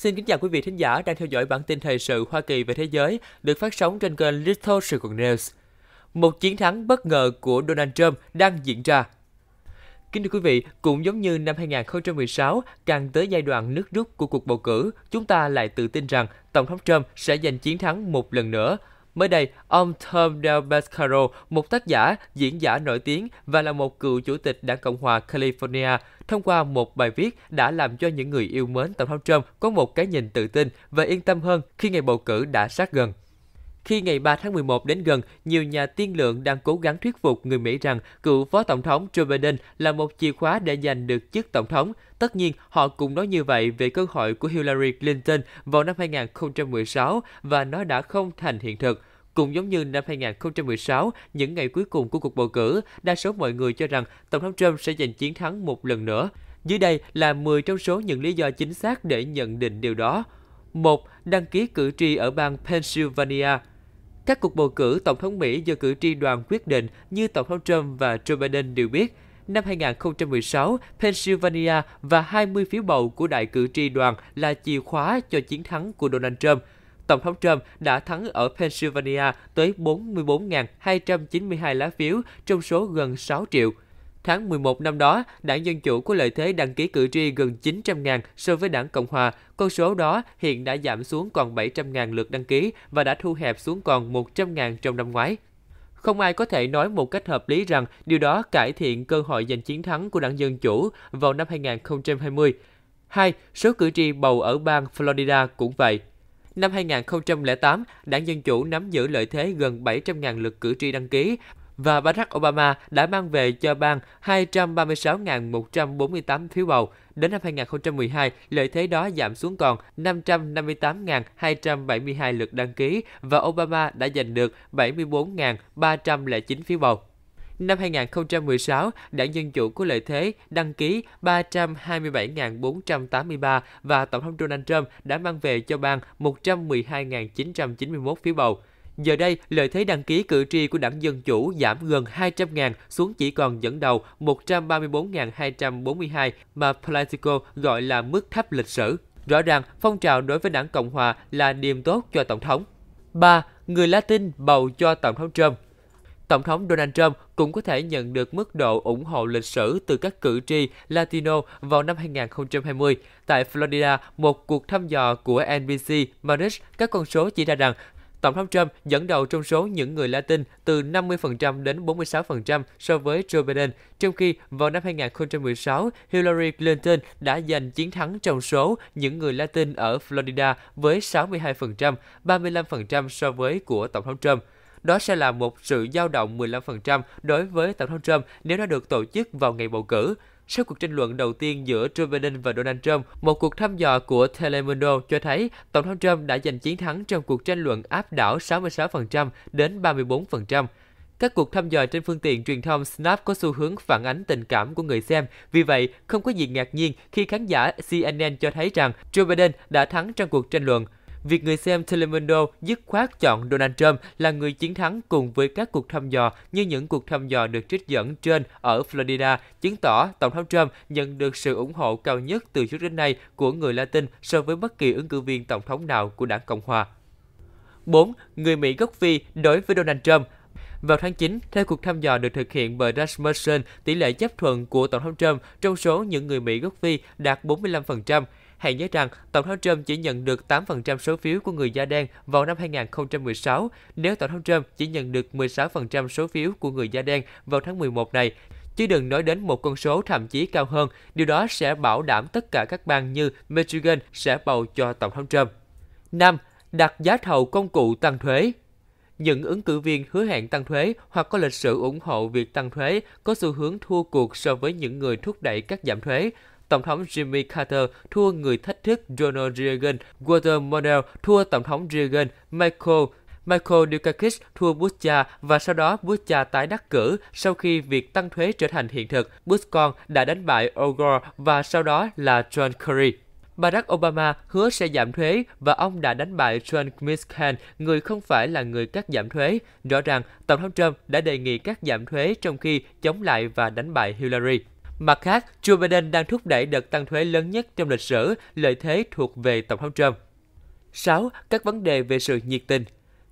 Xin kính chào quý vị thính giả đang theo dõi bản tin thời sự Hoa Kỳ về thế giới được phát sóng trên kênh Little Saigon News. Một chiến thắng bất ngờ của Donald Trump đang diễn ra. Kính thưa quý vị, cũng giống như năm 2016, càng tới giai đoạn nước rút của cuộc bầu cử, chúng ta lại tự tin rằng Tổng thống Trump sẽ giành chiến thắng một lần nữa Mới đây, ông Tom Del Pescaro, một tác giả, diễn giả nổi tiếng và là một cựu chủ tịch đảng Cộng hòa California, thông qua một bài viết đã làm cho những người yêu mến Tổng thống Trump có một cái nhìn tự tin và yên tâm hơn khi ngày bầu cử đã sát gần. Khi ngày 3 tháng 11 đến gần, nhiều nhà tiên lượng đang cố gắng thuyết phục người Mỹ rằng cựu phó tổng thống Joe Biden là một chìa khóa để giành được chức tổng thống. Tất nhiên, họ cũng nói như vậy về cơ hội của Hillary Clinton vào năm 2016 và nó đã không thành hiện thực. Cũng giống như năm 2016, những ngày cuối cùng của cuộc bầu cử, đa số mọi người cho rằng Tổng thống Trump sẽ giành chiến thắng một lần nữa. Dưới đây là 10 trong số những lý do chính xác để nhận định điều đó. 1. Đăng ký cử tri ở bang Pennsylvania. Các cuộc bầu cử tổng thống Mỹ do cử tri đoàn quyết định như tổng thống Trump và Joe Biden đều biết, năm 2016, Pennsylvania và 20 phiếu bầu của đại cử tri đoàn là chìa khóa cho chiến thắng của Donald Trump. Tổng thống Trump đã thắng ở Pennsylvania tới 44.292 lá phiếu trong số gần 6 triệu. Tháng 11 năm đó, đảng Dân Chủ có lợi thế đăng ký cử tri gần 900.000 so với đảng Cộng Hòa. Con số đó hiện đã giảm xuống còn 700.000 lượt đăng ký và đã thu hẹp xuống còn 100.000 trong năm ngoái. Không ai có thể nói một cách hợp lý rằng điều đó cải thiện cơ hội giành chiến thắng của đảng Dân Chủ vào năm 2020. Hai, số cử tri bầu ở bang Florida cũng vậy. Năm 2008, đảng Dân Chủ nắm giữ lợi thế gần 700.000 lượt cử tri đăng ký và Barack Obama đã mang về cho bang 236.148 phiếu bầu. Đến năm 2012, lợi thế đó giảm xuống còn 558.272 lượt đăng ký và Obama đã giành được 74.309 phiếu bầu. Năm 2016, đảng Dân Chủ có lợi thế đăng ký 327.483 và Tổng thống Donald Trump đã mang về cho bang 112.991 phiếu bầu. Giờ đây, lợi thế đăng ký cử tri của đảng Dân Chủ giảm gần 200.000 xuống chỉ còn dẫn đầu 134.242 mà Politico gọi là mức thấp lịch sử. Rõ ràng, phong trào đối với đảng Cộng Hòa là niềm tốt cho Tổng thống. 3. Người Latin bầu cho Tổng thống Trump Tổng thống Donald Trump cũng có thể nhận được mức độ ủng hộ lịch sử từ các cử tri Latino vào năm 2020. Tại Florida, một cuộc thăm dò của NBC Marich, các con số chỉ ra rằng Tổng thống Trump dẫn đầu trong số những người Latin từ 50% đến 46% so với Joe Biden, trong khi vào năm 2016, Hillary Clinton đã giành chiến thắng trong số những người Latin ở Florida với 62%, 35% so với của Tổng thống Trump đó sẽ là một sự dao động 15% đối với Tổng thống Trump nếu nó được tổ chức vào ngày bầu cử. Sau cuộc tranh luận đầu tiên giữa Joe Biden và Donald Trump, một cuộc thăm dò của Telemundo cho thấy Tổng thống Trump đã giành chiến thắng trong cuộc tranh luận áp đảo 66% đến 34%. Các cuộc thăm dò trên phương tiện truyền thông Snap có xu hướng phản ánh tình cảm của người xem. Vì vậy, không có gì ngạc nhiên khi khán giả CNN cho thấy rằng Joe Biden đã thắng trong cuộc tranh luận. Việc người xem Telemundo dứt khoát chọn Donald Trump là người chiến thắng cùng với các cuộc thăm dò như những cuộc thăm dò được trích dẫn trên ở Florida chứng tỏ Tổng thống Trump nhận được sự ủng hộ cao nhất từ trước đến nay của người Latin so với bất kỳ ứng cử viên tổng thống nào của đảng Cộng hòa. 4. Người Mỹ gốc Phi đối với Donald Trump vào tháng 9, theo cuộc thăm dò được thực hiện bởi Rasmussen, tỷ lệ chấp thuận của Tổng thống Trump trong số những người Mỹ gốc Phi đạt 45%. Hãy nhớ rằng, Tổng thống Trump chỉ nhận được 8% số phiếu của người da đen vào năm 2016, nếu Tổng thống Trump chỉ nhận được 16% số phiếu của người da đen vào tháng 11 này, chứ đừng nói đến một con số thậm chí cao hơn. Điều đó sẽ bảo đảm tất cả các bang như Michigan sẽ bầu cho Tổng thống Trump. 5. Đặt giá thầu công cụ tăng thuế những ứng cử viên hứa hẹn tăng thuế hoặc có lịch sử ủng hộ việc tăng thuế có xu hướng thua cuộc so với những người thúc đẩy các giảm thuế. Tổng thống Jimmy Carter thua người thách thức Ronald Reagan, Walter Mondale thua Tổng thống Reagan, Michael Michael Dukakis thua Bush và sau đó Bush tái đắc cử sau khi việc tăng thuế trở thành hiện thực. Bush con đã đánh bại Al và sau đó là John Kerry. Barack Obama hứa sẽ giảm thuế và ông đã đánh bại John McCain, người không phải là người cắt giảm thuế. Rõ ràng, Tổng thống Trump đã đề nghị cắt giảm thuế trong khi chống lại và đánh bại Hillary. Mặt khác, Joe Biden đang thúc đẩy đợt tăng thuế lớn nhất trong lịch sử, lợi thế thuộc về Tổng thống Trump. 6. Các vấn đề về sự nhiệt tình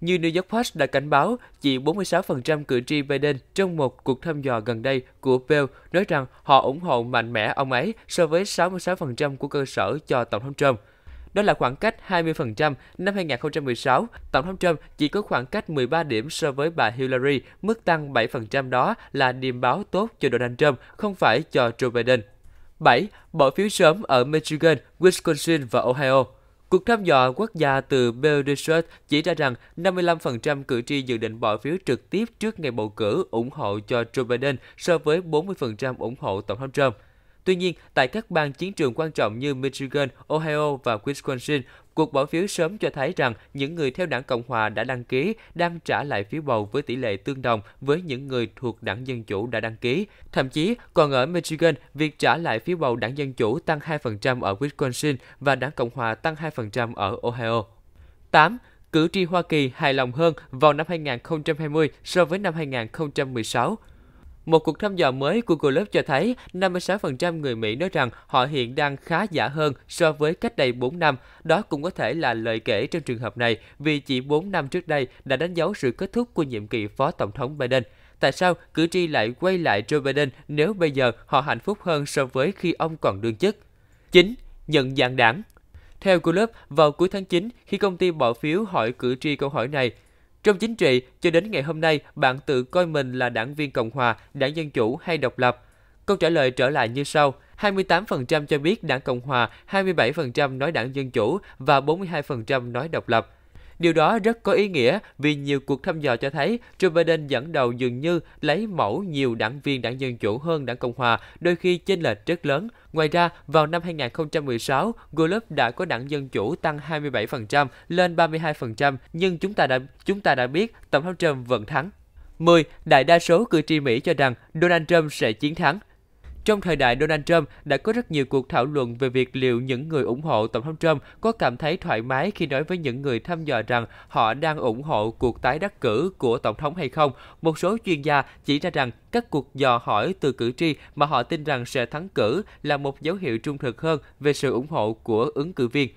Như New York Post đã cảnh báo, chỉ 46% cử tri Biden trong một cuộc thăm dò gần đây của Pew nói rằng họ ủng hộ mạnh mẽ ông ấy so với 66% của cơ sở cho Tổng thống Trump – đó là khoảng cách 20% năm 2016. Tổng thống Trump chỉ có khoảng cách 13 điểm so với bà Hillary, mức tăng 7% đó là điểm báo tốt cho Donald Trump, không phải cho Joe Biden. 7. Bỏ phiếu sớm ở Michigan, Wisconsin và Ohio. Cuộc thăm dò quốc gia từ bell Research chỉ ra rằng 55% cử tri dự định bỏ phiếu trực tiếp trước ngày bầu cử ủng hộ cho Joe Biden so với 40% ủng hộ Tổng thống Trump. Tuy nhiên, tại các bang chiến trường quan trọng như Michigan, Ohio và Wisconsin, cuộc bỏ phiếu sớm cho thấy rằng những người theo đảng Cộng hòa đã đăng ký đang trả lại phiếu bầu với tỷ lệ tương đồng với những người thuộc đảng Dân Chủ đã đăng ký. Thậm chí, còn ở Michigan, việc trả lại phiếu bầu đảng Dân Chủ tăng 2% ở Wisconsin và đảng Cộng hòa tăng 2% ở Ohio. 8 cử tri Hoa Kỳ hài lòng hơn vào năm 2020 so với năm 2016. Một cuộc thăm dò mới của Gallup cho thấy 56% người Mỹ nói rằng họ hiện đang khá giả hơn so với cách đây 4 năm. Đó cũng có thể là lời kể trong trường hợp này vì chỉ 4 năm trước đây đã đánh dấu sự kết thúc của nhiệm kỳ Phó Tổng thống Biden. Tại sao cử tri lại quay lại Joe Biden nếu bây giờ họ hạnh phúc hơn so với khi ông còn đương chức? 9. Nhận dạng đảng theo Gallup, vào cuối tháng 9, khi công ty bỏ phiếu hỏi cử tri câu hỏi này, trong chính trị, cho đến ngày hôm nay, bạn tự coi mình là đảng viên Cộng hòa, đảng Dân Chủ hay độc lập? Câu trả lời trở lại như sau. 28% cho biết đảng Cộng hòa, 27% nói đảng Dân Chủ và 42% nói độc lập. Điều đó rất có ý nghĩa vì nhiều cuộc thăm dò cho thấy Joe Biden dẫn đầu dường như lấy mẫu nhiều đảng viên đảng Dân Chủ hơn đảng Cộng Hòa, đôi khi chênh lệch rất lớn. Ngoài ra, vào năm 2016, Gallup đã có đảng Dân Chủ tăng 27% lên 32%, nhưng chúng ta đã chúng ta đã biết Tổng thống Trump vẫn thắng. 10. Đại đa số cử tri Mỹ cho rằng Donald Trump sẽ chiến thắng. Trong thời đại Donald Trump đã có rất nhiều cuộc thảo luận về việc liệu những người ủng hộ Tổng thống Trump có cảm thấy thoải mái khi nói với những người thăm dò rằng họ đang ủng hộ cuộc tái đắc cử của Tổng thống hay không. Một số chuyên gia chỉ ra rằng các cuộc dò hỏi từ cử tri mà họ tin rằng sẽ thắng cử là một dấu hiệu trung thực hơn về sự ủng hộ của ứng cử viên.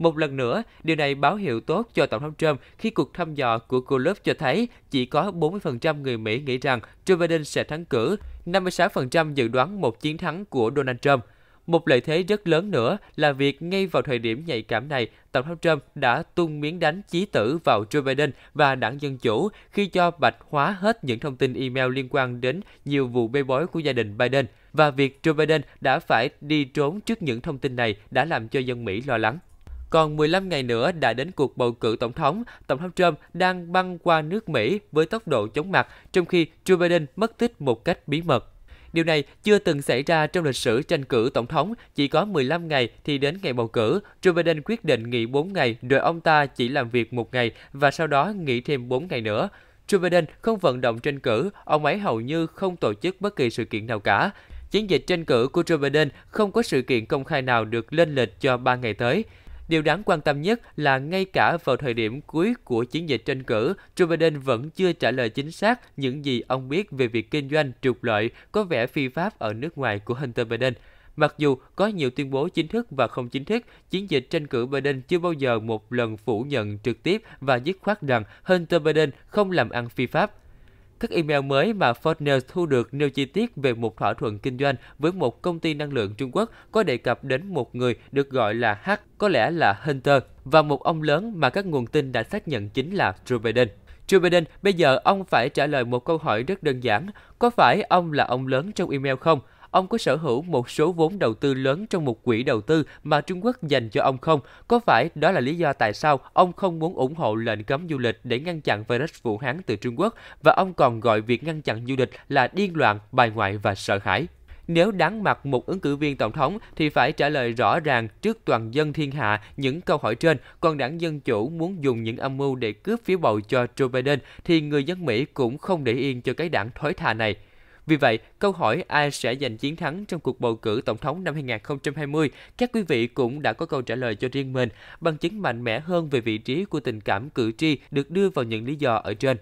Một lần nữa, điều này báo hiệu tốt cho Tổng thống Trump khi cuộc thăm dò của Gallup cho thấy chỉ có 40% người Mỹ nghĩ rằng Joe Biden sẽ thắng cử, 56% dự đoán một chiến thắng của Donald Trump. Một lợi thế rất lớn nữa là việc ngay vào thời điểm nhạy cảm này, Tổng thống Trump đã tung miếng đánh chí tử vào Joe Biden và đảng Dân Chủ khi cho bạch hóa hết những thông tin email liên quan đến nhiều vụ bê bối của gia đình Biden. Và việc Joe Biden đã phải đi trốn trước những thông tin này đã làm cho dân Mỹ lo lắng. Còn 15 ngày nữa đã đến cuộc bầu cử tổng thống, tổng thống Trump đang băng qua nước Mỹ với tốc độ chóng mặt, trong khi Joe Biden mất tích một cách bí mật. Điều này chưa từng xảy ra trong lịch sử tranh cử tổng thống, chỉ có 15 ngày thì đến ngày bầu cử, Joe Biden quyết định nghỉ 4 ngày rồi ông ta chỉ làm việc một ngày và sau đó nghỉ thêm 4 ngày nữa. Joe Biden không vận động tranh cử, ông ấy hầu như không tổ chức bất kỳ sự kiện nào cả. Chiến dịch tranh cử của Joe Biden không có sự kiện công khai nào được lên lịch cho 3 ngày tới. Điều đáng quan tâm nhất là ngay cả vào thời điểm cuối của chiến dịch tranh cử, Joe Biden vẫn chưa trả lời chính xác những gì ông biết về việc kinh doanh trục lợi có vẻ phi pháp ở nước ngoài của Hunter Biden. Mặc dù có nhiều tuyên bố chính thức và không chính thức, chiến dịch tranh cử Biden chưa bao giờ một lần phủ nhận trực tiếp và dứt khoát rằng Hunter Biden không làm ăn phi pháp. Các email mới mà Fortner thu được nêu chi tiết về một thỏa thuận kinh doanh với một công ty năng lượng Trung Quốc có đề cập đến một người được gọi là H, có lẽ là Hunter, và một ông lớn mà các nguồn tin đã xác nhận chính là Joe Biden. Joe Biden, bây giờ ông phải trả lời một câu hỏi rất đơn giản, có phải ông là ông lớn trong email không? Ông có sở hữu một số vốn đầu tư lớn trong một quỹ đầu tư mà Trung Quốc dành cho ông không? Có phải đó là lý do tại sao ông không muốn ủng hộ lệnh cấm du lịch để ngăn chặn virus Vũ Hán từ Trung Quốc và ông còn gọi việc ngăn chặn du lịch là điên loạn, bài ngoại và sợ hãi? nếu đáng mặt một ứng cử viên tổng thống thì phải trả lời rõ ràng trước toàn dân thiên hạ những câu hỏi trên, còn đảng Dân Chủ muốn dùng những âm mưu để cướp phiếu bầu cho Joe Biden thì người dân Mỹ cũng không để yên cho cái đảng thối tha này. Vì vậy, câu hỏi ai sẽ giành chiến thắng trong cuộc bầu cử tổng thống năm 2020, các quý vị cũng đã có câu trả lời cho riêng mình, bằng chứng mạnh mẽ hơn về vị trí của tình cảm cử tri được đưa vào những lý do ở trên.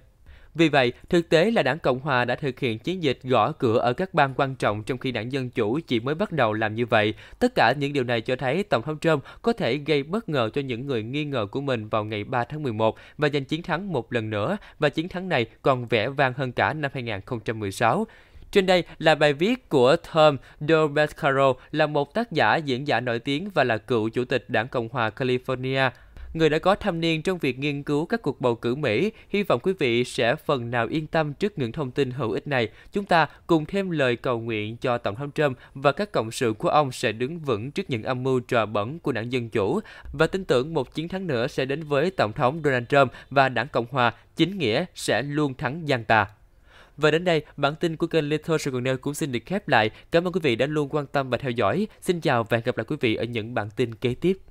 Vì vậy, thực tế là đảng Cộng Hòa đã thực hiện chiến dịch gõ cửa ở các bang quan trọng trong khi đảng Dân Chủ chỉ mới bắt đầu làm như vậy. Tất cả những điều này cho thấy Tổng thống Trump có thể gây bất ngờ cho những người nghi ngờ của mình vào ngày 3 tháng 11 và giành chiến thắng một lần nữa và chiến thắng này còn vẻ vang hơn cả năm 2016. Trên đây là bài viết của Tom Dorbescaro là một tác giả diễn giả nổi tiếng và là cựu chủ tịch đảng Cộng hòa California người đã có thâm niên trong việc nghiên cứu các cuộc bầu cử Mỹ. Hy vọng quý vị sẽ phần nào yên tâm trước những thông tin hữu ích này. Chúng ta cùng thêm lời cầu nguyện cho Tổng thống Trump và các cộng sự của ông sẽ đứng vững trước những âm mưu trò bẩn của đảng Dân Chủ và tin tưởng một chiến thắng nữa sẽ đến với Tổng thống Donald Trump và đảng Cộng Hòa chính nghĩa sẽ luôn thắng gian tà. Và đến đây, bản tin của kênh Little Sài Gòn cũng xin được khép lại. Cảm ơn quý vị đã luôn quan tâm và theo dõi. Xin chào và hẹn gặp lại quý vị ở những bản tin kế tiếp.